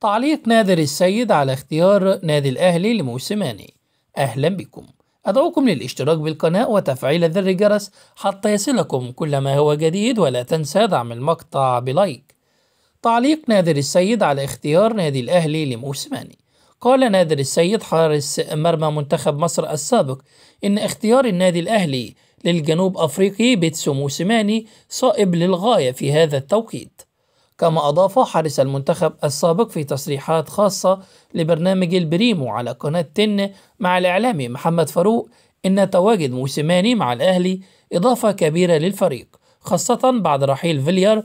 تعليق نادر السيد على اختيار نادي الأهلي لموسيماني أهلا بكم أدعوكم للاشتراك بالقناة وتفعيل زر الجرس حتى يصلكم كل ما هو جديد ولا تنسى دعم المقطع بلايك تعليق نادر السيد على اختيار نادي الأهلي لموسيماني قال نادر السيد حارس مرمى منتخب مصر السابق إن اختيار النادي الأهلي للجنوب أفريقي بيتسو موسيماني صائب للغاية في هذا التوقيت كما أضاف حارس المنتخب السابق في تصريحات خاصة لبرنامج البريمو على قناة تن مع الإعلامي محمد فاروق إن تواجد موسيماني مع الأهلي إضافة كبيرة للفريق خاصة بعد رحيل فيليار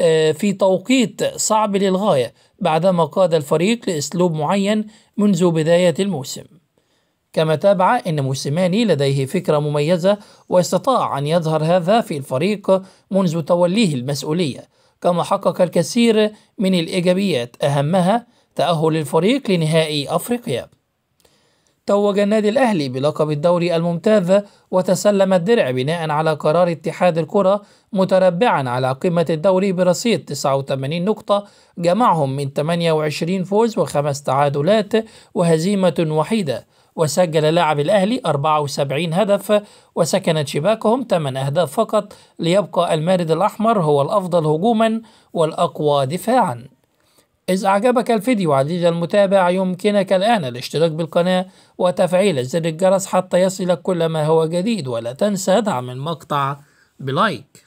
آه، في توقيت صعب للغاية بعدما قاد الفريق لأسلوب معين منذ بداية الموسم كما تابع أن موسيماني لديه فكرة مميزة واستطاع أن يظهر هذا في الفريق منذ توليه المسؤولية كما حقق الكثير من الإيجابيات أهمها تأهل الفريق لنهائي أفريقيا توج النادي الأهلي بلقب الدوري الممتاز وتسلم الدرع بناء على قرار اتحاد الكرة متربعا على قمة الدوري برصيد 89 نقطة جمعهم من 28 فوز وخمس تعادلات وهزيمة وحيدة وسجل لاعب الأهلي 74 هدف وسكنت شباكهم 8 أهداف فقط ليبقى المارد الأحمر هو الأفضل هجوما والأقوى دفاعا إذا أعجبك الفيديو عزيزي المتابع يمكنك الآن الاشتراك بالقناة وتفعيل زر الجرس حتى يصلك كل ما هو جديد ولا تنسى دعم المقطع بلايك